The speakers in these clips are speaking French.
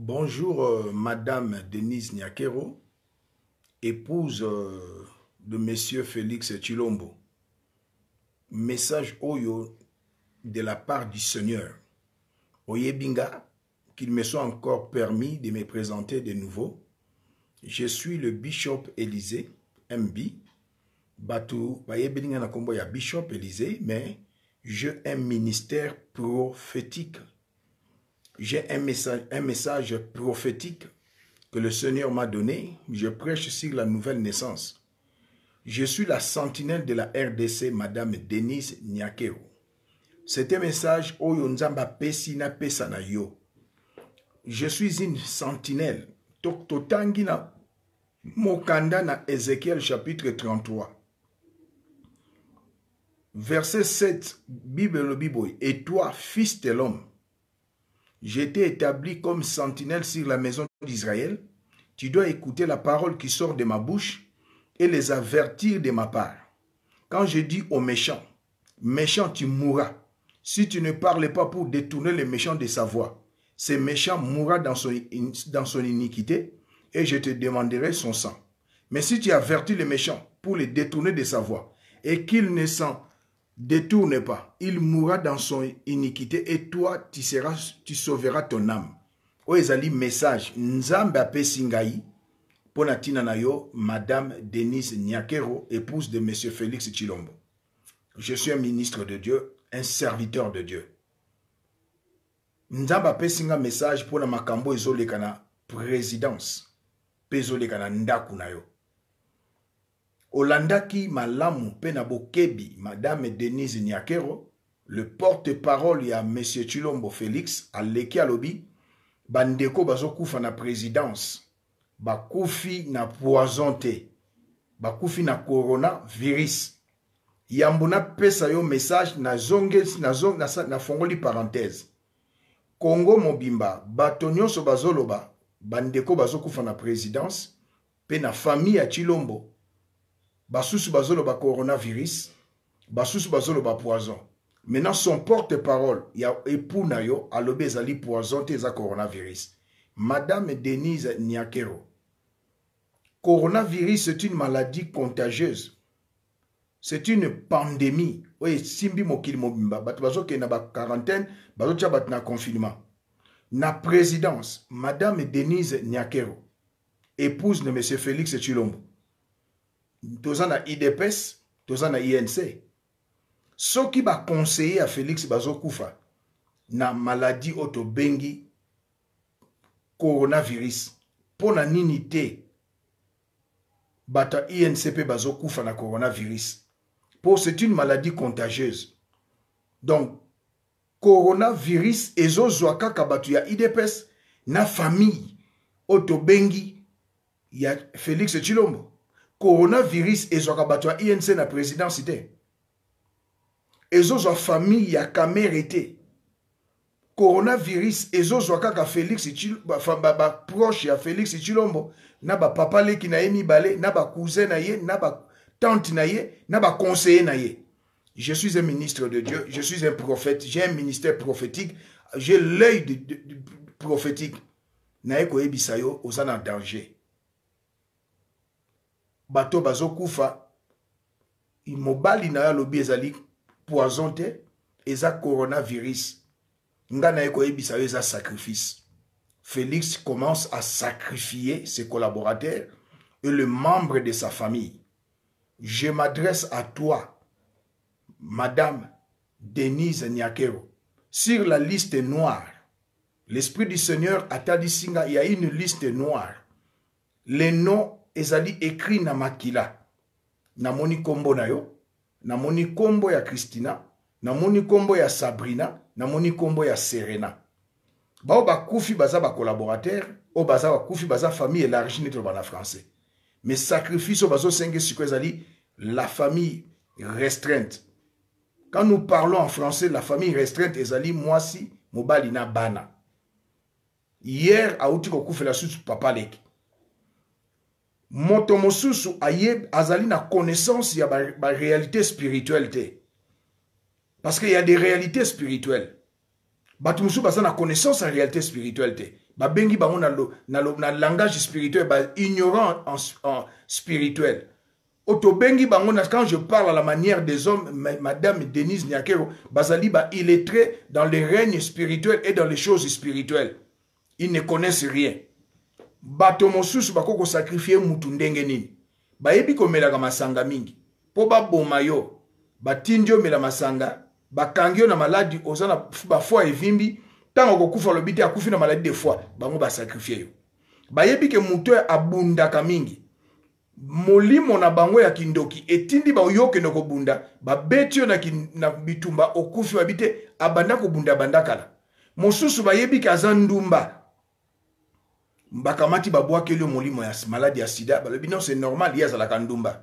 Bonjour, euh, Madame Denise Nyakero, épouse euh, de Monsieur Félix Chilombo. Message Oyo de la part du Seigneur. Oyebinga, qu'il me soit encore permis de me présenter de nouveau. Je suis le Bishop Élysée, MB. Batu, Bishop Élysée, mais je un ministère prophétique j'ai un message, un message prophétique que le Seigneur m'a donné. Je prêche sur la nouvelle naissance. Je suis la sentinelle de la RDC, Madame Denise Nyakeo. C'est un message Oyonzamba Pesina Pesanayo. Je suis une sentinelle. Mokanda na Ézéchiel chapitre 33. Verset 7, Bible le Bible. Et toi, fils de l'homme, J'étais établi comme sentinelle sur la maison d'Israël. Tu dois écouter la parole qui sort de ma bouche et les avertir de ma part. Quand je dis aux méchants, méchant tu mourras, si tu ne parles pas pour détourner les méchants de sa voix, ce méchant mourra dans son, iniquité et je te demanderai son sang. Mais si tu avertis les méchants pour les détourner de sa voix et qu'ils ne s'en Détourne pas, il mourra dans son iniquité et toi tu, seras, tu sauveras ton âme. Oezali message, Nzambe Singaï, ponatina na Madame Denise Nyakero, épouse de M. Félix Chilombo. Je suis un ministre de Dieu, un serviteur de Dieu. Nzamba Singa, message pour makambo Macambo présidence, Pezo olandaki malamu mpe na bokebi madame denise nyakero le porte-parole ya monsieur chilombo félix aleki alobi bandeko bazokufa na présidence bakufi na poison te bakufi na coronavirus yambo napesa yo message nazongeli nafongoli na, na parenthèse kongo mobimba bato nyonso bazoloba bandeko bazokufa na présidence mpe na famille ya chilombo basusu ba coronavirus basusu ba poison maintenant son porte-parole ya époux na yo alobe ezali poison te coronavirus madame denise niakero coronavirus c'est une maladie contagieuse c'est une pandémie Oui, simbi mokili mobimba bato bazoke na quarantaine, bazotia bat na confinement na présidence madame denise niakero épouse de M. félix chilombo toza na idps toza na inc soki baconseiller ya félix bazokufa na maladi oyo tobengi coronavirus mpo na nini te bato ya inc mpe bazokufa na coronavirus mpo c'est une maladie contagieuse donc coronavirus ezozwa kaka bato ya idps na famille oyo tobengi ya félix chilombo coronavirus ezwaka bato ya inc na présidence te ezozwa famille ya camere te coronavirus ezozwa kaka félix proche ya félix chilombo na bapapa leki na ye balé na cousin, na ye na tante na ye na conseiller na ye je suis un ministre de dieu je suis un prophète j'ai un ministère prophétique j'ai l'œil prophétique naye koyebisa yo osa na danger bato bazokufa ezali poison te coronavirus sacrifice félix commence à sacrifier ses collaborateurs et le membre de sa famille je m'adresse à toi madame denise nyakero sur la liste noire l'esprit du seigneur a dit singa il y a une liste noire les noms ezali écrit na makila namoni nayo na yo namoni nkombo ya kristina namoni combo ya sabrina namoni combo ya serena ba kufi baza collaborateurs, o baza kufi baza famille élargie neti bana français mais sacrifice c'est singe sikoyo ezali la famille restreinte quand nous parlons en français la famille restreinte ezali si mobali na bana hier kufi la suite papa leki moto mosusu ayeb azali na connaissance ya ba, ba réalité spirituelle parce qu'il y a des réalités spirituelles bato mosusu baza na connaissance la réalité spirituelle te bengi bango na, na, na langage spirituel ignorant en, en spirituel bango quand je parle à la manière des hommes madame denise niakero bazali est très dans les règnes spirituels et dans les choses spirituelles ils ne connaissent rien bato mosusu bakoki kosakrifie mutu ndenge nini bayebi komelaka masanga mingi mpo baboma yo batindi omela masanga bakangi yo na maladi oza na bafoi evimbi ntango okokufa olobi te akufi na maladi de foi bango basakrifie yo bayebi ke moto oyo abundaka mingi molimo na bango ya kindoki etindi bayo okende kobunda babeti yo na, na bitumba okufi bayebi te abanda kobunda abanda kala mosusu bayebi ke aza ndumba bakamati mati yo molimo ya maladi ya sida balobi c'est normal ya kandumba kandumba.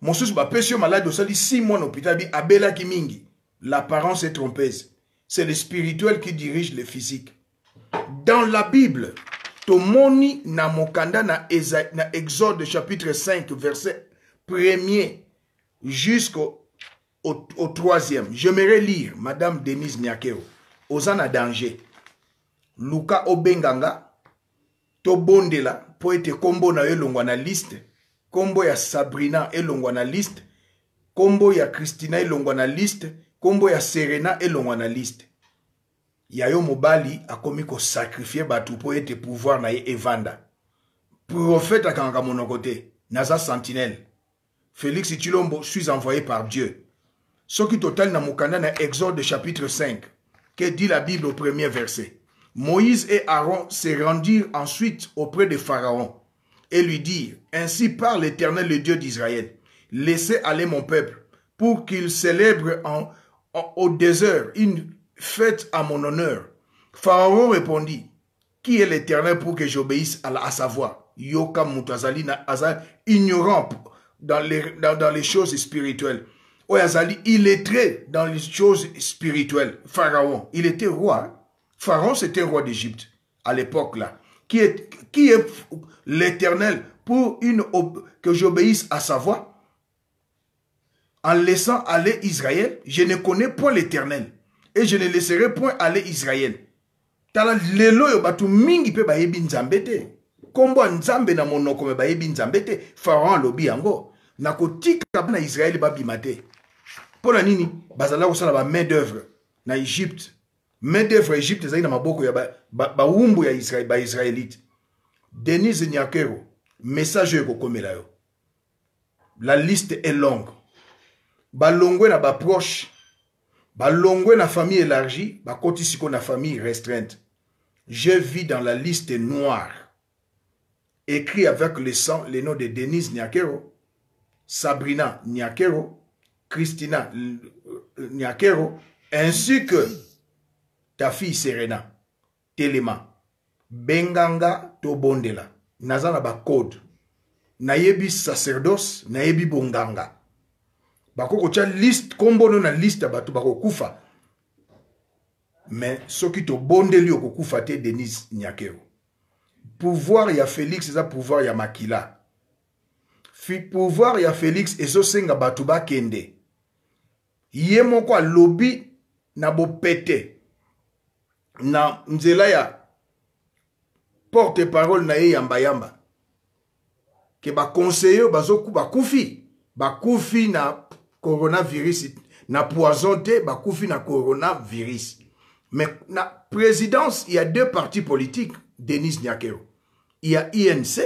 mosusu ba malade maladi osali 6 mois en hôpital bi mingi l'apparence est trompeuse c'est le spirituel qui dirige le physique dans la bible tomoni na mokanda na, exode chapitre 5 verset 1er jusqu'au au, au troisième j'aimerais lire madame denise Nyakeo. Osana danger luka obenganga bondela pour ete combo na yo longwa na liste combo ya sabrina et na liste Combo ya Christina elongwa na liste combo ya serena et na liste ya yo mobali akomi sacrifier sacrifié pour ete pouvoir na ye evanda prophète à mon naza sentinelle félix chilombo suis envoyé par dieu soki total na Mukanda na exode chapitre 5 que dit la bible au premier verset Moïse et Aaron se rendirent ensuite auprès de Pharaon et lui dirent, Ainsi parle l'Éternel, le Dieu d'Israël, laissez aller mon peuple pour qu'il célèbre en, au désert une fête à mon honneur. Pharaon répondit, Qui est l'Éternel pour que j'obéisse à, sa voix Yoka Mutazali ignorant dans les, dans, les choses spirituelles. est très dans les choses spirituelles. Pharaon, il était roi. Hein. Pharaon, c'était un roi d'Égypte à l'époque là. Qui est, qui est l'éternel pour une, que j'obéisse à sa voix en laissant aller Israël Je ne connais point l'éternel et je ne laisserai point aller Israël. tala lelo oyo bato mingi de bayebi nzambe te na monoko me bayebi nzambe te na kotika bana Israël babima te mpo na nini bazala main main d'œuvre na Égypte. Mais ya egypte ezali maboko ya ba, ba ya Israel, israélite denise nyakero message oyo yo la liste est longue proche, na longue de na famille élargie bakoti siko na famille restreinte je vis dans la liste noire écrit avec le sang le nom de denise nyakero sabrina nyakero christina euh, nyakero ainsi que ta fille serena telema benga nga tobondela naza na bacode nayebi sacerdoce nayebi bonganga bakoki kotya liste kombono na liste ya bato bakokufa me soki tobondeli okokufa te denise nyakero pouvoir ya félix eza pouvoir ya makila Fi pouvoir ya félix ezosenga bato bakende ye moko alobi na bopete na nzela ya porte parole na ye yamba yamba ke bakonseiller oyo ba kufi kufi na coronavirus na poison te kufi na coronavirus mais na présidence il y a deux partis politiques denis nyakero il y a inc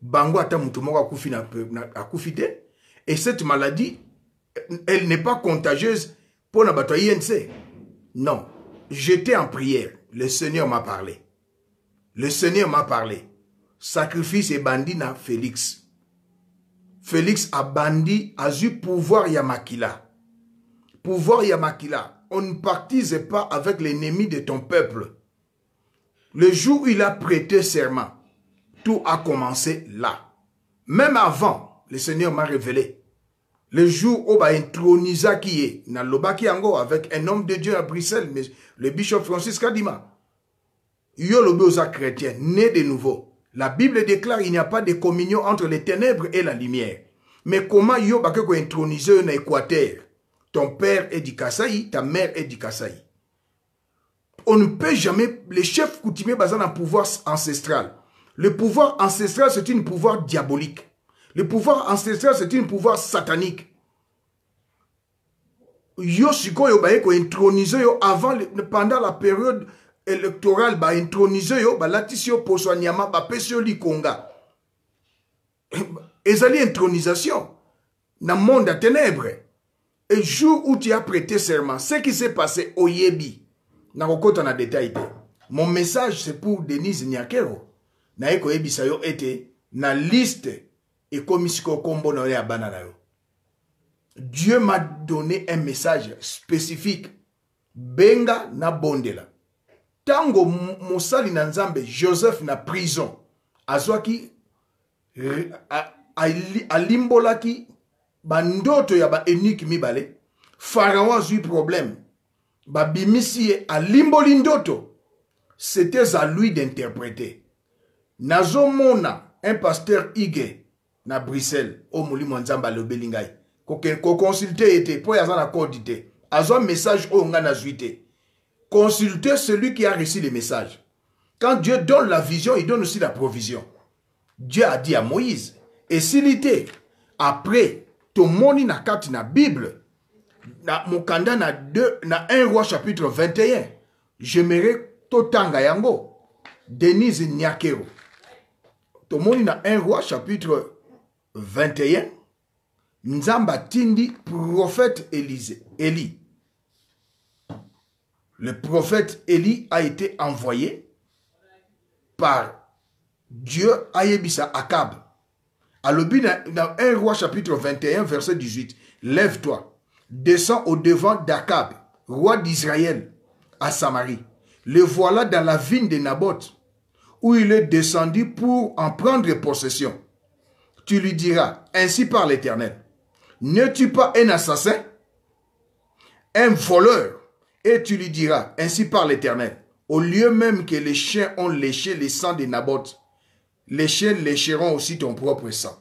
bango ata mutu moko kufi na, na te et cette maladie elle n'est pas contagieuse pour na bato inc non j'étais en prière. Le Seigneur m'a parlé. Le Seigneur m'a parlé. Sacrifice et bandit à Félix. Félix a bandit, a eu pouvoir Yamakila. Pouvoir Yamakila. On ne partise pas avec l'ennemi de ton peuple. Le jour où il a prêté serment, tout a commencé là. Même avant, le Seigneur m'a révélé le jour où bah, intronisa qui est, na avec un homme de Dieu à Bruxelles, mais le bishop Francis Kadima. a osa chrétien, né de nouveau. La Bible déclare qu'il n'y a pas de communion entre les ténèbres et la lumière. Mais comment yo va bah, ko introniser en Équateur? Ton père est du Kassai, ta mère est du Kassai. On ne peut jamais, les chefs coutumiers basés dans pouvoir ancestral. Le pouvoir ancestral, c'est un pouvoir diabolique. Le pouvoir ancestral, c'est un pouvoir satanique. Yo sikoyo ba yo avant pendant la période électorale ba intronisé yo ba latisi yo poso nyama ba pesio likonga. Ezali intronisation dans le monde à ténèbres. Et jour où tu as prêté serment, ce qui s'est passé au Yébi, na kokota na détail Mon message c'est pour Denise Nyakero. Na yeko yebi été na liste et sikoyo nkombo na yo banana. dieu m'a donné un message spécifique benga na bondela. Tango mosali na nzambe joseph na prison azwaki euh, alimbolaki bandoto ya baenike mibale Pharaon azwi problème Ba ye alimboli ndoto c'était à lui d'interpréter nazomona un pasteur Igé na bruxelles au nzambe ko ngai koconsulte pour na un message oh, nga na consultez celui qui a reçu le message quand dieu donne la vision il donne aussi la provision dieu a dit à moïse et s'il était après tomoni na carte na bible na mokanda na, 2 na 1 roi chapitre 21 j'aimerais totanga yango denise nyakero tomoni na 1 roi chapitre 21, 21, Nzamba Tindi, prophète Élie. Le prophète Élie a été envoyé par Dieu à Akab. à Kab. dans 1 roi chapitre 21, verset 18, Lève-toi, descends au devant d'Akab, roi d'Israël, à Samarie. Le voilà dans la vigne de Naboth, où il est descendu pour en prendre possession tu lui diras, ainsi par l'Éternel, ne tue pas un assassin, un voleur, et tu lui diras, ainsi par l'Éternel, au lieu même que les chiens ont léché le sang de Naboth, les chiens lécheront aussi ton propre sang.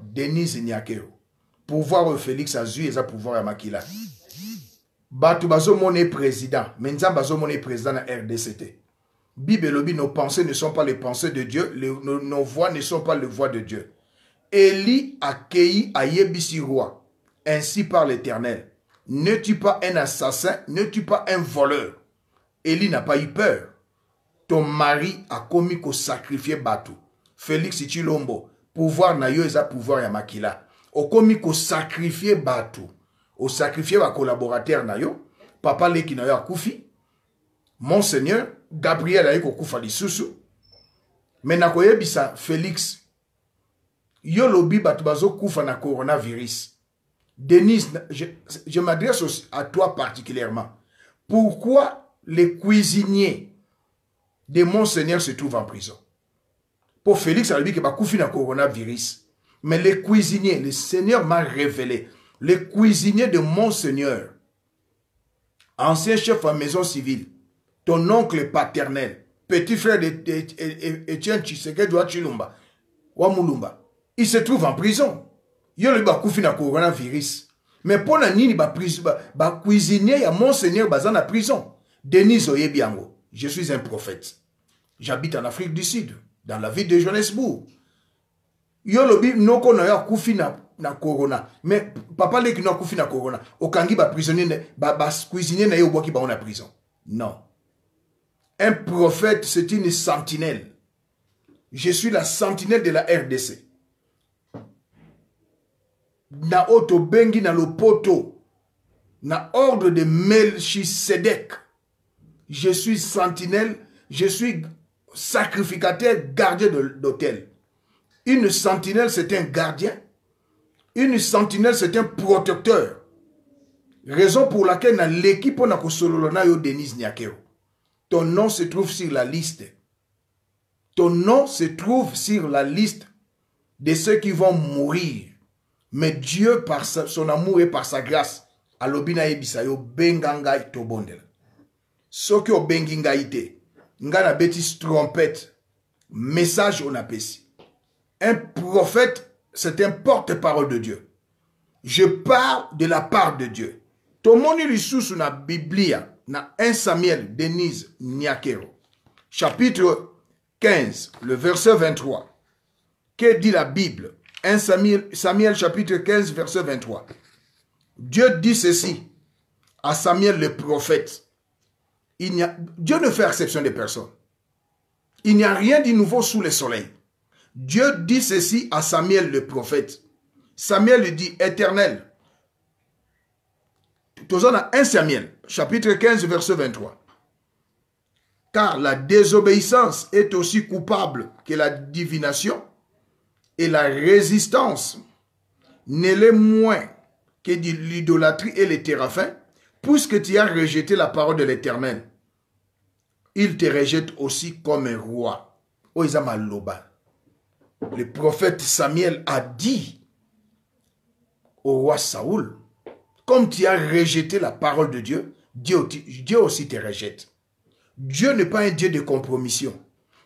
Denise Nyakeo. Pouvoir Félix Azu et pouvoir à Makila. Batu bazo mone président. Menza bazo mone président la RDCT. Bibelobi, nos pensées ne sont pas les pensées de Dieu. nos voix ne sont pas les voix de Dieu. Élie à à roi. Ainsi par l'Éternel. Ne tue pas un assassin, ne tue pas un voleur. Élie n'a pas eu peur. Ton mari a commis qu'au sacrifier Batu. Félix Ichilombo, pouvoir nayo eza pouvoir yamakila. a commis ko sacrifier Batu. Au sacrifier ma collaborateur nayo, papa leki Koufi, Monseigneur Gabriel eu ko kufa lisusu. Mais bisa Félix yo lobi bato kufa na coronavirus Denise, je, m'adresse à toi particulièrement pourquoi les cuisiniers de monseigneur se trouvent en prison Pour félix qui bah kufi na coronavirus mais les cuisiniers le seigneur m'a révélé les cuisiniers de monseigneur ancien chef en maison civile ton oncle paternel petit frère de Etienne Tshisekedi Wachilumba, Chilumba il se trouve en prison. Il y a le coronavirus. Mais pour la nini il ba, cuisiner cuisinier a monseigneur bazan en prison. Denis Oyebiango, je suis un prophète. J'habite en Afrique du Sud, dans la ville de Johannesburg. Il y a le ya na corona. Mais papa il y a na corona. Okangi ba prisonnier ba, cuisiner cuisinier na yo prison. Non. Un prophète, c'est une sentinelle. Je suis la sentinelle de la RDC na oto bengi na lopoto na ordre de Melchisedec, je suis sentinelle je suis sacrificateur gardien d'hôtel. une sentinelle c'est un gardien une sentinelle c'est un protecteur raison pour laquelle dans l'équipe na denise ton nom se trouve sur la liste ton nom se trouve sur la liste de ceux qui vont mourir mais Dieu, par son amour et par sa grâce, a na yebisa yo benganga ngai tobondela soki ben ngai te ngai trompette message on napesi un prophète c'est un porte-parole de dieu je parle de la part de dieu tomoni lisusu na biblia na 1 samuel denise nyakero chapitre 15 le verset 23 que dit la bible 1 Samuel, chapitre 15, verset 23. Dieu dit ceci à Samuel le prophète. Il Dieu ne fait exception des personnes. Il n'y a rien de nouveau sous le soleil. Dieu dit ceci à Samuel le prophète. Samuel dit, éternel. 1 Samuel, chapitre 15, verset 23. Car la désobéissance est aussi coupable que la divination et la résistance n'est le moins que l'idolâtrie et les téraphins, puisque tu as rejeté la parole de l'Éternel. Il te rejette aussi comme un roi. Le prophète Samuel a dit au roi Saoul, comme tu as rejeté la parole de Dieu, Dieu, Dieu aussi te rejette. Dieu n'est pas un Dieu de compromission.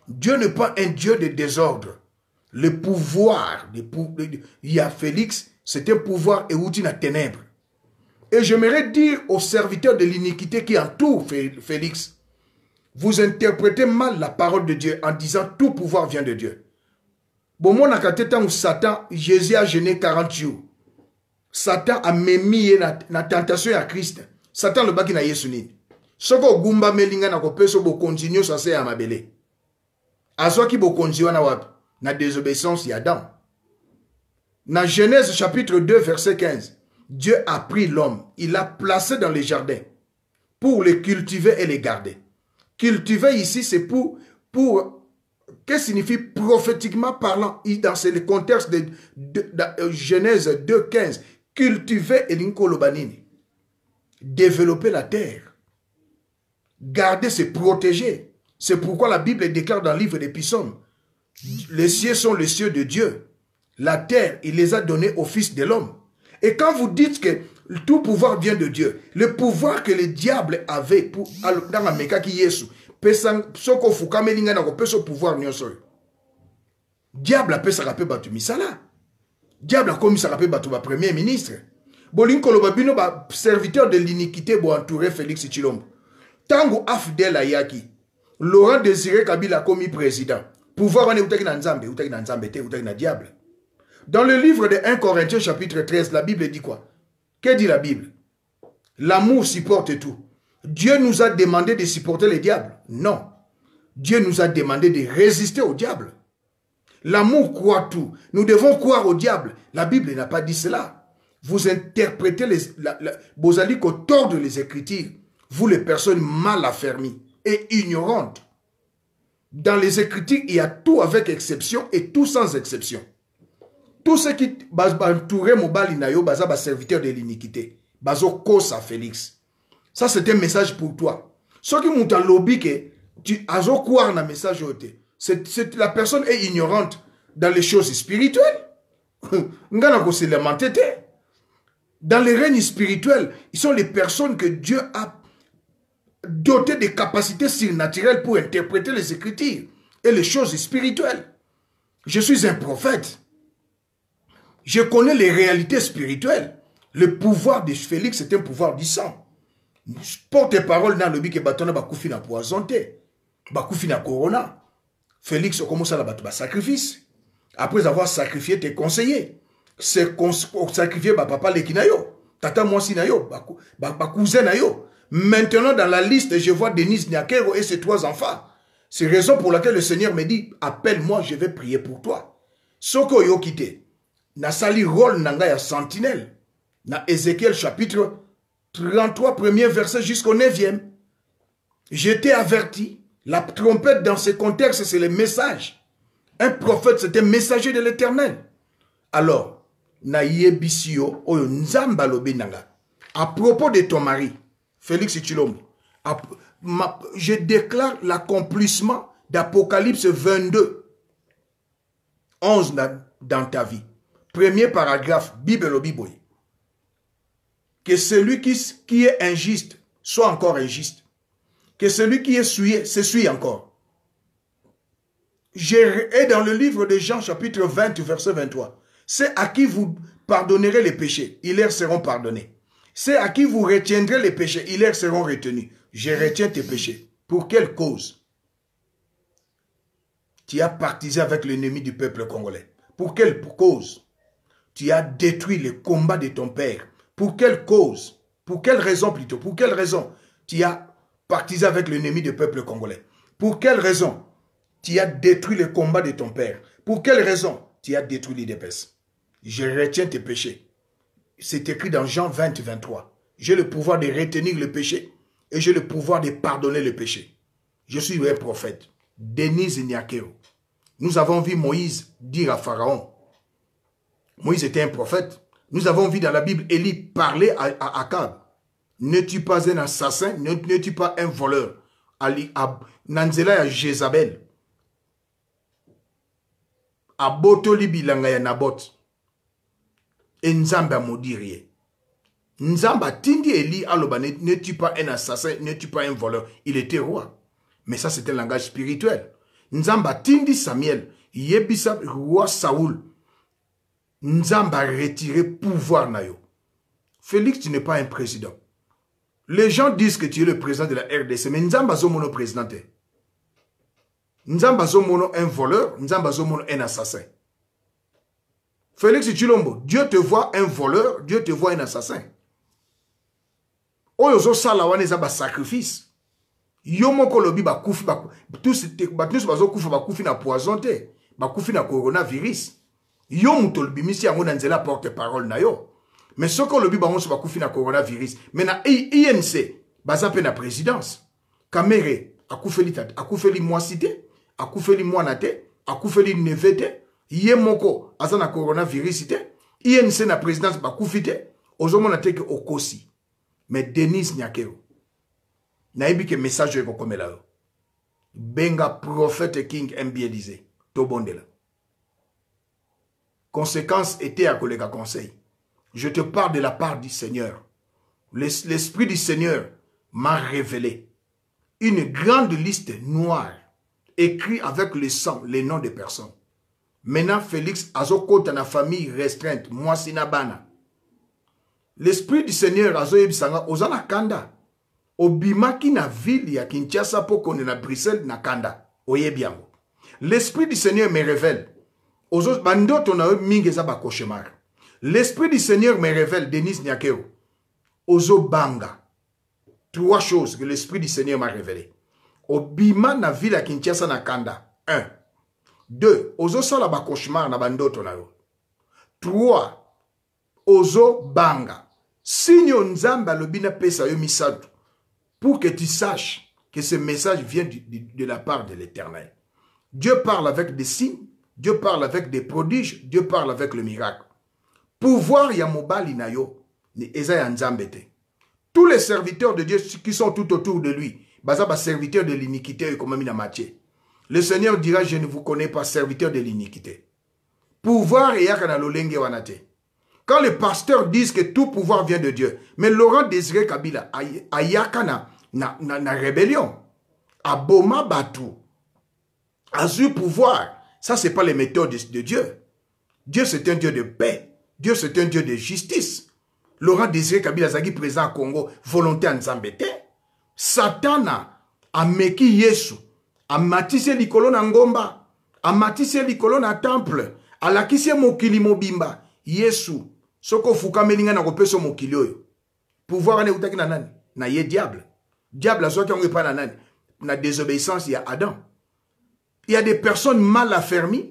Dieu n'est pas un Dieu de désordre. Le pouvoir de, de, de Félix, c'est un pouvoir érudit à ténèbres. Et j'aimerais dire aux serviteurs de l'iniquité qui entourent Félix, vous interprétez mal la parole de Dieu en disant tout pouvoir vient de Dieu. Bon, temps où Satan, Jésus a gêné 40 jours. Satan a mémié la tentation à Christ. Satan le baki na Yesuni. Soko gumba melinga na kopeso bo continue sa se amabele. Azwaki bo continue na wapi. La désobéissance y Adam. Dans Genèse chapitre 2, verset 15, Dieu a pris l'homme, il l'a placé dans les jardins pour les cultiver et les garder. Cultiver ici, c'est pour, pour, qu'est-ce signifie prophétiquement parlant, dans le contexte de, euh, Genèse 2, 15, cultiver et l'incolobanine. développer la terre, garder, c'est protéger. C'est pourquoi la Bible déclare dans le livre des les cieux sont les cieux de Dieu. La terre, il les a donnés au Fils de l'homme. Et quand vous dites que tout pouvoir vient de Dieu, le pouvoir que le diable avait pour, dans la méca qui Yesu, soko il lingana ko peso pouvoir seul. Diable a apesa rapé ça misala. Diable a commis le premier ministre. Le ba serviteur de l'iniquité bo entouré Félix Tango afdel ayaki. Laurent Désiré Kabila a commis président. Pouvoir diable. Dans le livre de 1 Corinthiens chapitre 13, la Bible dit quoi Que dit la Bible L'amour supporte tout. Dieu nous a demandé de supporter les diables. Non. Dieu nous a demandé de résister au diable. L'amour croit tout. Nous devons croire au diable. La Bible n'a pas dit cela. Vous interprétez les, Vous allez de les écritures. Vous les personnes mal affermies et ignorantes. Dans les Écritures, il y a tout avec exception et tout sans exception. Tout ce qui entouraient Mobali Nayo, Baza, serviteur de l'iniquité. Bazo Kosa Félix. Ça, c'est un message pour toi. Ce qui montent lobby que tu as croire dans message. la personne est ignorante dans les choses spirituelles. Ngana Dans les règnes spirituels, ils sont les personnes que Dieu a doté de capacités surnaturelles pour interpréter les Écritures et les choses spirituelles. Je suis un prophète. Je connais les réalités spirituelles. Le pouvoir de Félix est un pouvoir du sang. Porte-parole dans le bic et bâton à a corona. Félix commencé à la battre sacrifice. Après avoir sacrifié tes conseillers, c'est sacrifier papa tata moi si cousin Maintenant, dans la liste, je vois Denise Niakero et ses trois enfants. C'est raison pour laquelle le Seigneur me dit, appelle-moi, je vais prier pour toi. Soko yo quitté. Nasali rôle nanga ya sentinelle. Na Ézéchiel chapitre 33, premier verset jusqu'au 9e. J'étais averti. La trompette dans ce contexte, c'est le message. Un prophète, c'est un messager de l'éternel. Alors, na yebisio oyo nzamba nanga, À propos de ton mari, Félix Ichilom, je déclare l'accomplissement d'Apocalypse 22, 11 dans ta vie. Premier paragraphe, Bible Bible. Que celui qui, qui est injuste soit encore injuste. Que celui qui est souillé s'essuie encore. Et dans le livre de Jean, chapitre 20, verset 23, c'est à qui vous pardonnerez les péchés, ils leur seront pardonnés. C'est à qui vous retiendrez les péchés, ils leur seront retenus. Je mm. retiens tes péchés. Pour quelle cause Tu as partisé avec l'ennemi du peuple congolais. Pour quelle cause Tu as détruit le combat de ton père. Pour quelle cause Pour quelle raison plutôt Pour quelle raison Tu as partisé avec l'ennemi du peuple congolais. Pour quelle raison Tu as détruit le combat de ton père. Pour quelle raison Tu as détruit l'IDPS. Je retiens tes péchés c'est écrit dans Jean 20, 23. J'ai le pouvoir de retenir le péché et j'ai le pouvoir de pardonner le péché. Je suis un prophète. Denise Niakeo. Nous avons vu Moïse dire à Pharaon. Moïse était un prophète. Nous avons vu dans la Bible Élie parler à, à Akab. Ne tue pas un assassin, ne, tu pas un voleur. Ali, à, Nanzela à Jézabel. À et nzambe amodiri maudit. rien. N'Zamba, eli aloba ne, tue pas un assassin ne tue pas un voleur il était roi mais ça c'est un langage spirituel Nzamba tindi samuel yebisa roi saoul N'Zamba retire pouvoir na yo félix tu n'es pas un président les gens disent que tu es le président de la rdc mais zo un président N'Zamba zo un voleur zo mono un assassin Félix Chilombo, Dieu te voit un voleur, Dieu te voit un assassin. Oyo zo sala wana ba sacrifice. Yo moko lobi ba kufi ba tous ba tous bazo ba na poison te, ba kufi na coronavirus. Yo muto misi yango nzela porte parole na yo. Mais soko lobi ba onso ba kufi na coronavirus, Mena na INC baza pe na présidence. Kamere akufeli tat, akufeli moisité, akoufeli akufeli mwana akufeli nevete ye moko aza na coronavirus te présidence nse na présidence bakufi Aujourd'hui, été te ke okosi Mais denis nyakeo nayebi ke message Il y benga prophète king to tobondela conséquence était à collègue à conseil. Je te parle de la part du Seigneur. L'Esprit du Seigneur m'a révélé une grande liste noire écrite avec le sang, les noms des personnes. maintenant félix azokota na famille restreinte mwasi na bana l'esprit du seigneur azoyebisa nga oza na kanda obimaki na ville ya kinshasa mpo konde na bruxelles na kanda oyebi yango l'esprit du seigneur me révèle bandoto na yo mingi eza bakoshemar l'esprit du seigneur me révèle denis nyakeo ozobanga trois choses que l'esprit du seigneur m'a révélé obima na ville ya kinshasa na kanda 1 deux ozo cauchemar na bandoto na yo trois banga. signe nzamba lobina pesa yo pour que tu saches que ce message vient de la part de l'éternel dieu parle avec des signes dieu parle avec des prodiges dieu parle avec le miracle pouvoir yamobali na yo tous les serviteurs de dieu qui sont tout autour de lui baza serviteurs de l'iniquité oyo ekomami la le Seigneur dira, je ne vous connais pas, serviteur de l'iniquité. Pouvoir et lolenge wanate. Quand les pasteurs disent que tout pouvoir vient de Dieu, mais Laurent Désiré Kabila, ayakana, na, na, na rébellion, aboma batu, eu pouvoir, ça ce n'est pas les méthodes de Dieu. Dieu c'est un Dieu de paix, Dieu c'est un Dieu de justice. Laurent Désiré Kabila zagi présent à Congo, volonté à Nzambete. Satana, ameki Yesu, amatise likolo na ngomba amatise likolo na temple alakisi mokili mobimba yesu soko melinga na na mokili oyo pouvoir ane utaki na nani na ye diable diable azwaki yango pa na nani na désobéissance ya adam il y a des personnes mal affermies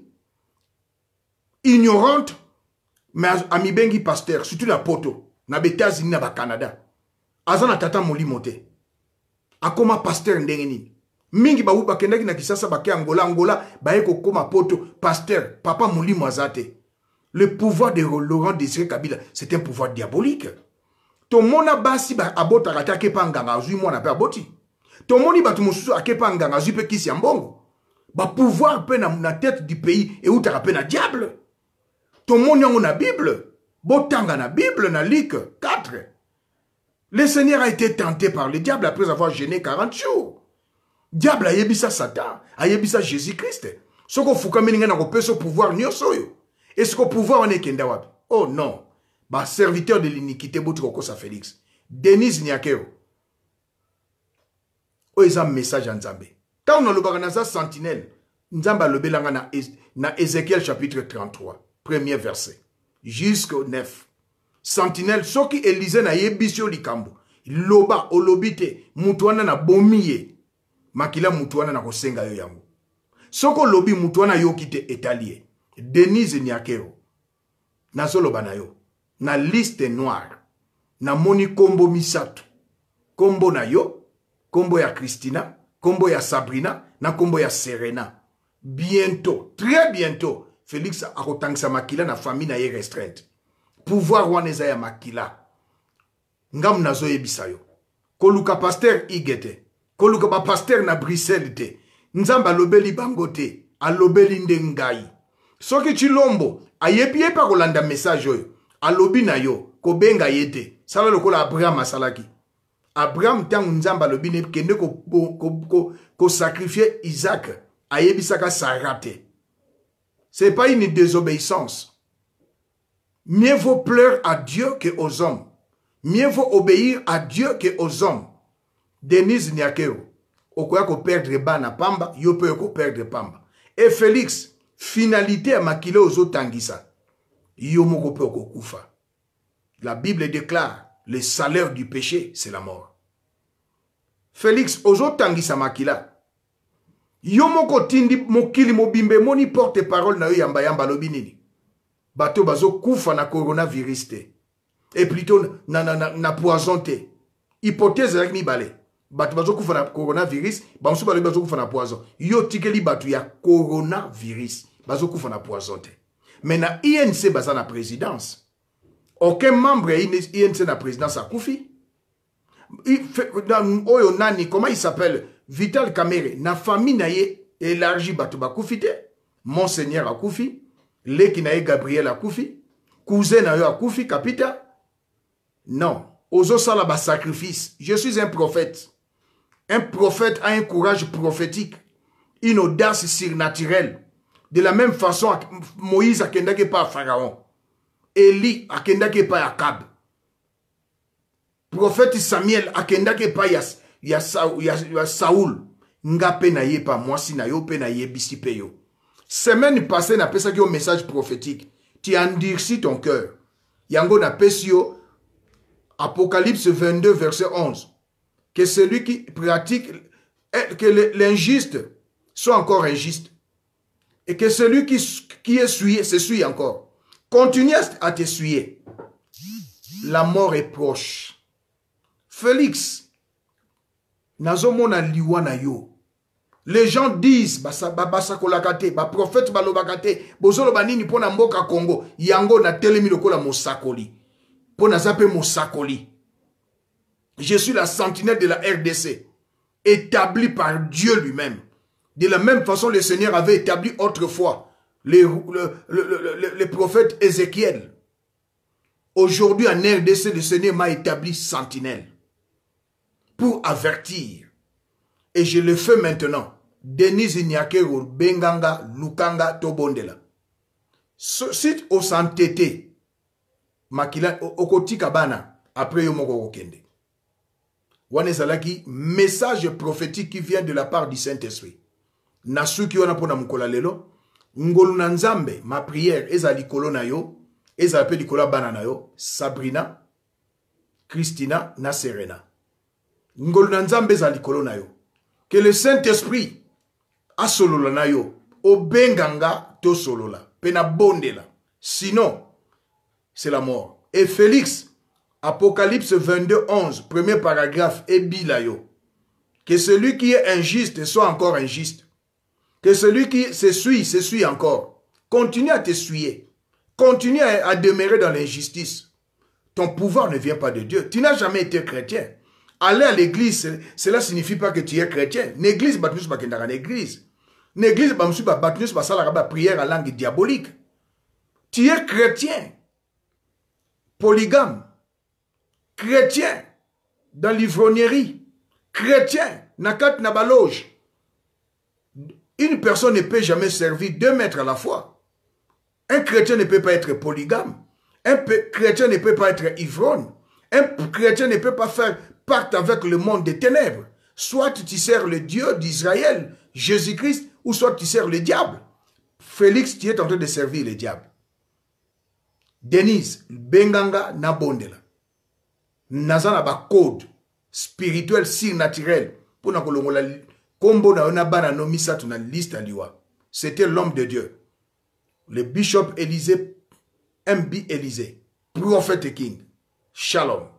ignorantes mais Ami bengi pasteur surtout la poto na baétats na Canada, Canada na tata Moli-Monté. akoma pasteur ndenge mingi bakendaki na kisasa ke angola angola baye koma poto pasteur papa Muli aza le pouvoir de laurent désiré kabila c'est un pouvoir diabolique tomona basi ba abota ake ke panga azwi mwana mpe aboti tomoni bato mosusu ake mpe anganga azwi kisi mbongo pouvoir pe na, na tête du pays eutaka mpe na diable tomoni yango na bible botanga na bible na lik 4 le seigneur a été tenté par le diable après avoir gêné 40 jours diable yebisa satan yébisa jésus-christ Soko ofukameli ngai na so pouvoir Est-ce que le pouvoir n'est ekenda oh non bah, serviteur de l'iniquité koko kokosa félix denise niakeo Oh eza message Ta on na le naza sentinelle Nzamba lobe na, na ezekiel chapitre 33 premier verset jusqu'au 9 sentinelle soki elize na yo likambo loba olobite. mutwana na bomie. makila mutu wana nakosenga yo yango soki olobi mutu wana ayoki te etali ye denise niakeo nazoloba na yo na liste noire namoni nkombo misato nkombo na yo nkombo ya christina nkombo ya sabrina na nkombo ya serena bientôt très bientôt félix akotangisa makila na famille na ye restreinte pouvoir wana eza ya makila ngamu nazoyebisa yo koluka paster ige te koluka pasteur na bruxelles te nzamba lobeli bango te lobeli ndengai soki chilombo l'ombo ye mpa kolanda message oyo alobi na yo kobenga yete yete. sala lokola abraham salaki. abraham tang nzamba lobine na kende ko, ko, ko isaac ayebisaka sara c'est pas une désobéissance mieux vaut pleurer à dieu que aux hommes mieux vaut obéir à dieu que aux hommes Denise Nyakeo okoya ba na pamba yo ko perdre pamba Et félix finalité Makile makila Tangisa. yo moko ko koufa. la bible déclare le salaire du péché c'est la mort félix tangisa makila yo moko otindi mokili mobimba moni porte parole na yo yamba alobi nini bato koufa na coronavirus te et plutôt na, na, na, na poison te hypothèse balé bato bazokufa na coronavirus bamosusu balobi bazokufa na poison yo tikeli bato ya coronavirus bazokufa na poison te na inc baza na présidence aucun membre ya inc na présidence akufi oyo nani comment il s'appelle vital Kamere, na famille na ye élargi bato bakufi monseigneur akufi leki na ye gabriel akufi cousin na yo akufi kapita non ba sacrifice. je suis un prophète un prophète a un courage prophétique, une audace surnaturelle. De la même façon, Moïse a kendake pas Pharaon. Élie a kendake pas Cab. Prophète Samuel a kendake pas à Saoul. Nga pe na ye pa si na yo pe na ye bisi yo. Semaine passée na yo message prophétique. Tu endurcis ton cœur. Yango na yo Apocalypse 22 verset 11 que celui qui pratique, euh, que l'injuste soit encore injuste. Et que celui qui, qui est se suit encore. Continue à t'essuyer. La mort est proche. Félix, nazomona mona l'iwana yo. Les gens disent, kolakate ba prophète balobakate, bozolo banini pona mboka Congo, yango na telemi lokola mosakoli. Pona zape mosakoli. Je suis la sentinelle de la RDC, établie par Dieu lui-même. De la même façon, le Seigneur avait établi autrefois les, le, prophète Ézéchiel. Aujourd'hui, en RDC, le Seigneur m'a établi sentinelle pour avertir. Et je le fais maintenant. Denis Inyakero, Benganga, Lukanga, Tobondela. Cite au s'entêter, Makila, Okoti Kabana, après Yomoko wane ezalaki message prophétique qui vient de la part du Saint-Esprit na suki wana la moukola lelo ma prière ezali likolo yo ezala pe yo sabrina christina Naserena. serena ngolu na nzambe yo Que le saint-esprit asolola na yo obenga nga tosolola pena la. sinon c'est la mort et félix Apocalypse 22, 11, premier paragraphe, Ebilayo. Que celui qui est injuste soit encore injuste. Que celui qui s'essuie, suit encore. Continue à t'essuyer. Continue à, demeurer dans l'injustice. Ton pouvoir ne vient pas de Dieu. Tu n'as jamais été chrétien. Aller à l'église, cela signifie pas que tu es chrétien. L'église, c'est pas l'église. L'église, va pas la prière en langue diabolique. Tu es chrétien. Polygame chrétien dans l'ivronnerie, chrétien nakat nabaloge. Une personne ne peut jamais servir deux maîtres à la fois. Un chrétien ne peut pas être polygame. Un chrétien ne peut pas être ivrogne. Un chrétien ne peut pas faire part avec le monde des ténèbres. Soit tu sers le Dieu d'Israël, Jésus-Christ, ou soit tu sers le diable. Félix, tu es en train de servir le diable. Denise, Benganga, Nabondela nazanaba code spirituel surnaturel pour nous. kolongola pour na bana no liste c'était l'homme de dieu le bishop Élisée, mb Élisée, prophète king shalom